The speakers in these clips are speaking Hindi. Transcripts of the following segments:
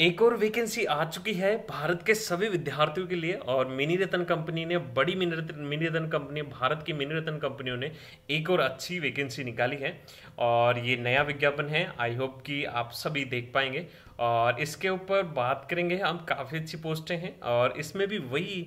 एक और वैकेंसी आ चुकी है भारत के सभी विद्यार्थियों के लिए और मिनी रतन कंपनी ने बड़ी मिनी रतन मिनी रतन कंपनी भारत की मिनी रतन कंपनियों ने एक और अच्छी वैकेंसी निकाली है और ये नया विज्ञापन है आई होप कि आप सभी देख पाएंगे और इसके ऊपर बात करेंगे हम काफ़ी अच्छी पोस्टें हैं और इसमें भी वही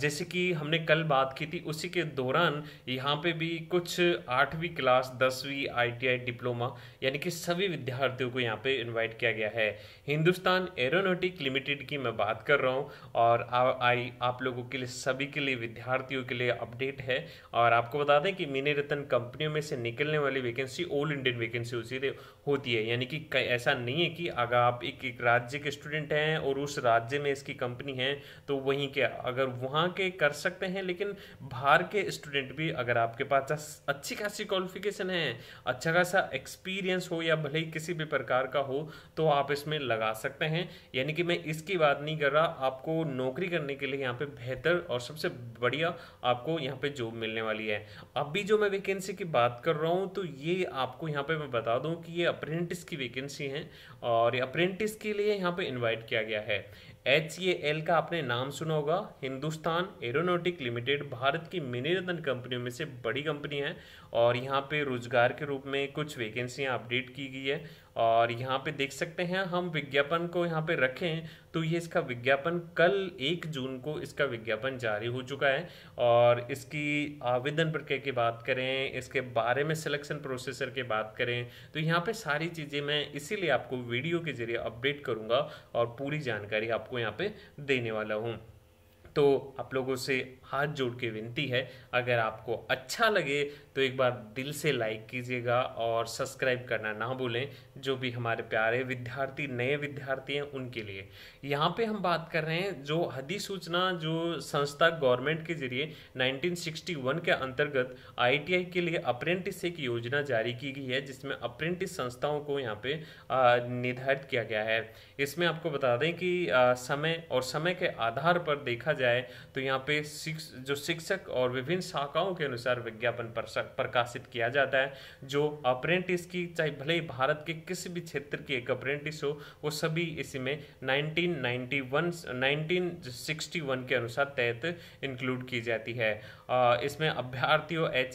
जैसे कि हमने कल बात की थी उसी के दौरान यहाँ पे भी कुछ आठवीं क्लास दसवीं आईटीआई डिप्लोमा यानी कि सभी विद्यार्थियों को यहाँ पे इनवाइट किया गया है हिंदुस्तान एरोनोटिक लिमिटेड की मैं बात कर रहा हूँ और आई आप लोगों के लिए सभी के लिए विद्यार्थियों के लिए अपडेट है और आपको बता दें कि मिनी रतन कंपनियों में से निकलने वाली वैकेंसी ऑल इंडियन वैकेंसी होती है यानी कि ऐसा नहीं है कि आगा आप एक एक राज्य के स्टूडेंट हैं और उस राज्य में इसकी कंपनी है तो वहीं के अगर वहाँ के कर सकते हैं लेकिन बाहर के स्टूडेंट भी अगर आपके पास अच्छी खासी क्वालिफिकेशन है अच्छा खासा एक्सपीरियंस हो या भले ही किसी भी प्रकार का हो तो आप इसमें लगा सकते हैं यानी कि मैं इसकी बात नहीं कर रहा आपको नौकरी करने के लिए यहाँ पे बेहतर और सबसे बढ़िया आपको यहाँ पे जॉब मिलने वाली है अभी जो मैं वैकेंसी की बात कर रहा हूँ तो ये आपको यहाँ पे मैं बता दूँ कि ये अप्रेंटिस की वैकेंसी है और अप्रेंटिस के लिए यहाँ पे इनवाइट किया गया है एच ए एल का आपने नाम सुना होगा हिंदुस्तान एरोनोटिक लिमिटेड भारत की रतन कंपनियों में से बड़ी कंपनी है और यहाँ पे रोजगार के रूप में कुछ वैकेंसियाँ अपडेट की गई है और यहाँ पे देख सकते हैं हम विज्ञापन को यहाँ पे रखें तो ये इसका विज्ञापन कल एक जून को इसका विज्ञापन जारी हो चुका है और इसकी आवेदन प्रक्रिया की बात करें इसके बारे में सिलेक्शन प्रोसेसर की बात करें तो यहाँ पे सारी चीज़ें मैं इसीलिए आपको वीडियो के जरिए अपडेट करूँगा और पूरी जानकारी आपको आपको यहाँ पे देने वाला हूँ तो आप लोगों से हाथ जोड़ के विनती है अगर आपको अच्छा लगे तो एक बार दिल से लाइक कीजिएगा और सब्सक्राइब करना ना भूलें जो भी हमारे प्यारे विद्यार्थी नए विद्यार्थी हैं उनके लिए यहाँ पे हम बात कर रहे हैं जो अधिसूचना जो संस्था गवर्नमेंट के जरिए 1961 के अंतर्गत आईटीआई के लिए अप्रेंटिस एक योजना जारी की गई है जिसमें अप्रेंटिस संस्थाओं को यहाँ पे निर्धारित किया गया है इसमें आपको बता दें कि समय और समय के आधार पर देखा जाए तो यहाँ पे सिक्स जो शिक्षक और विभिन्न शाखाओं के अनुसार विज्ञापन प्रकाशित किया जाता है जो अप्रेंटिस की चाहे भले ही भारत के किसी भी क्षेत्र की एक अप्रेंटिस हो वो सभी इसमें 1991 1961 के अनुसार तहत इंक्लूड की जाती है इसमें अभ्यर्थियों एच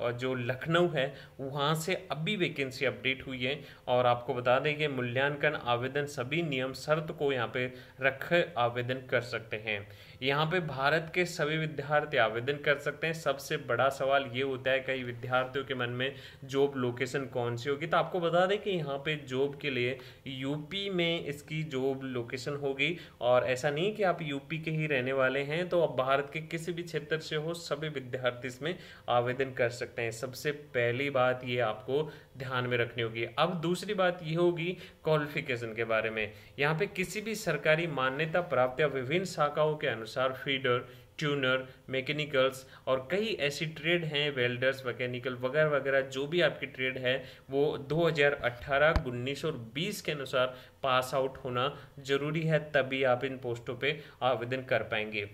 और जो लखनऊ है वहाँ से अभी वैकेंसी अपडेट हुई है और आपको बता दें कि मूल्यांकन आवेदन सभी नियम शर्त को यहाँ पे रख आवेदन कर सकते हैं यहाँ पे भारत के सभी विद्यार्थी आवेदन कर सकते हैं सबसे बड़ा सवाल ये होता है कई विद्यार्थियों के मन में जॉब लोकेशन कौन सी होगी तो आपको बता दें कि यहाँ पे जॉब के लिए यूपी में इसकी जॉब लोकेशन होगी और ऐसा नहीं कि आप यूपी के ही रहने वाले हैं तो आप भारत के किसी भी क्षेत्र से हो सभी विद्यार्थी इसमें आवेदन कर सकते हैं सबसे पहली बात ये आपको ध्यान में रखनी होगी अब दूसरी बात ये होगी क्वालिफिकेशन के बारे में यहाँ पे किसी भी सरकारी मान्यता प्राप्त या विभिन्न शाखाओं के अनुसार फीडर ट्यूनर मैकेनिकल्स और कई ऐसी ट्रेड हैं वेल्डर्स मैकेनिकल वगैरह वगैरह जो भी आपकी ट्रेड है वो 2018, हज़ार और 20 के अनुसार पास आउट होना ज़रूरी है तभी आप इन पोस्टों पे आवेदन कर पाएंगे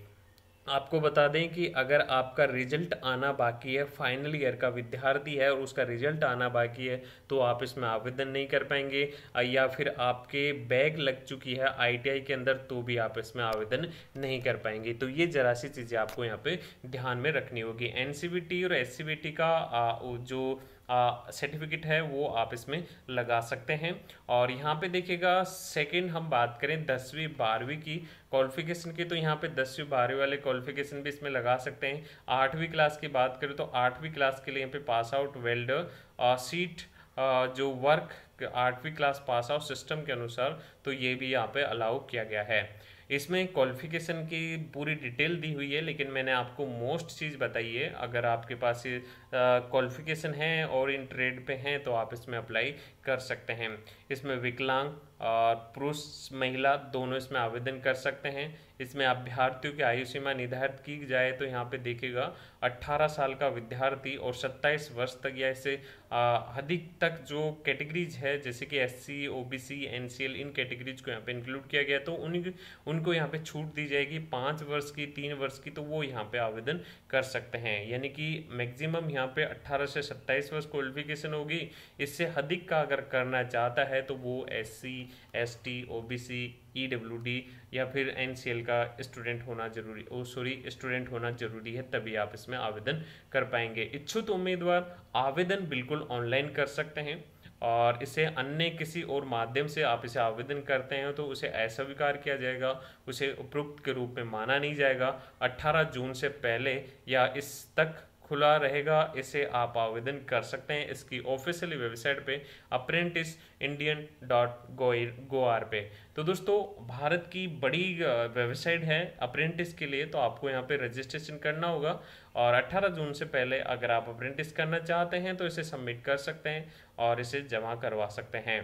आपको बता दें कि अगर आपका रिजल्ट आना बाकी है फाइनल ईयर का विद्यार्थी है और उसका रिजल्ट आना बाकी है तो आप इसमें आवेदन नहीं कर पाएंगे या फिर आपके बैग लग चुकी है आईटीआई के अंदर तो भी आप इसमें आवेदन नहीं कर पाएंगे तो ये जरा सी चीज़ें आपको यहाँ पे ध्यान में रखनी होगी एन और एस का जो सर्टिफिकेट है वो आप इसमें लगा सकते हैं और यहाँ पे देखिएगा सेकंड हम बात करें दसवीं बारहवीं की क्वालिफिकेशन की तो यहाँ पे दसवीं बारहवीं वाले क्वालिफिकेशन भी इसमें लगा सकते हैं आठवीं क्लास की बात करें तो आठवीं क्लास के लिए यहाँ पे पास आउट वेल्डर सीट जो वर्क आठवीं क्लास पास आउट सिस्टम के अनुसार तो ये भी यहाँ पे अलाउ किया गया है इसमें क्वालिफिकेशन की पूरी डिटेल दी हुई है लेकिन मैंने आपको मोस्ट चीज़ बताई है अगर आपके पास क्वालिफिकेशन है और इन ट्रेड पे हैं तो आप इसमें अप्लाई कर सकते हैं इसमें विकलांग और पुरुष महिला दोनों इसमें आवेदन कर सकते हैं इसमें अभ्यर्थियों की आयु सीमा निर्धारित की जाए तो यहाँ पे देखिएगा 18 साल का विद्यार्थी और 27 वर्ष तक या इसे अधिक तक जो कैटेगरीज है जैसे कि S C O B C N C L इन कैटेगरीज को यहाँ पे इंक्लूड किया गया तो उन उनको यहाँ पे छूट दी जाएगी पाँच वर्ष की तीन वर्ष की तो वो यहाँ पे आवेदन कर सकते हैं यानी कि मैक्सिमम यहाँ पे अट्ठारह से सत्ताईस वर्ष क्वालिफिकेशन होगी इससे अधिक का अगर करना चाहता है तो वो S C S T O B C E W D या फिर एन सी एल का स्टूडेंट होना जरूरी ओ सॉरी स्टूडेंट होना जरूरी है तभी आप इसमें आवेदन कर पाएंगे इच्छुक उम्मीदवार आवेदन बिल्कुल ऑनलाइन कर सकते हैं और इसे अन्य किसी और माध्यम से आप इसे आवेदन करते हैं तो उसे ऐसा अस्वीकार किया जाएगा उसे उपयुक्त के रूप में माना नहीं जाएगा 18 जून से पहले या इस तक खुला रहेगा इसे आप आवेदन कर सकते हैं इसकी ऑफिशियली वेबसाइट पे अप्रेंटिस इंडियन डॉट गोआर पे तो दोस्तों भारत की बड़ी वेबसाइट है अप्रेंटिस के लिए तो आपको यहाँ पे रजिस्ट्रेशन करना होगा और 18 जून से पहले अगर आप अप्रेंटिस करना चाहते हैं तो इसे सबमिट कर सकते हैं और इसे जमा करवा सकते हैं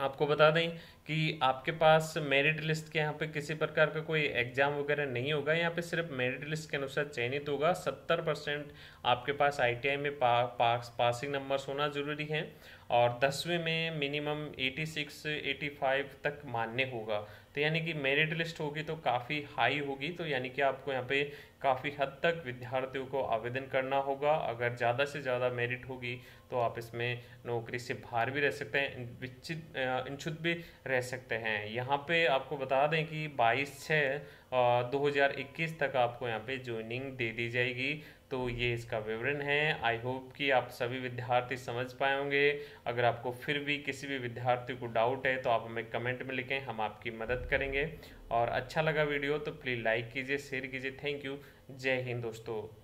आपको बता दें कि आपके पास मेरिट लिस्ट के यहाँ पे किसी प्रकार का कोई एग्ज़ाम वगैरह नहीं होगा यहाँ पे सिर्फ मेरिट लिस्ट के अनुसार चयनित होगा सत्तर परसेंट आपके पास आईटीआई में पा, पास पासिंग नंबर्स होना ज़रूरी है और दसवें में मिनिमम 86 85 तक मान्य होगा तो यानी कि मेरिट लिस्ट होगी तो काफ़ी हाई होगी तो यानी कि आपको यहाँ पे काफ़ी हद तक विद्यार्थियों को आवेदन करना होगा अगर ज़्यादा से ज़्यादा मेरिट होगी तो आप इसमें नौकरी से बाहर भी रह सकते हैं विचित इच्छुत भी रह सकते हैं यहाँ पे आपको बता दें कि 22 छः 2021 तक आपको यहाँ पे ज्वाइनिंग दे दी जाएगी तो ये इसका विवरण है आई होप कि आप सभी विद्यार्थी समझ पाए होंगे अगर आपको फिर भी किसी भी विद्यार्थी को डाउट है तो आप हमें कमेंट में लिखें हम आपकी मदद करेंगे और अच्छा लगा वीडियो तो प्लीज़ लाइक कीजिए शेयर कीजिए थैंक यू जय हिंद दोस्तों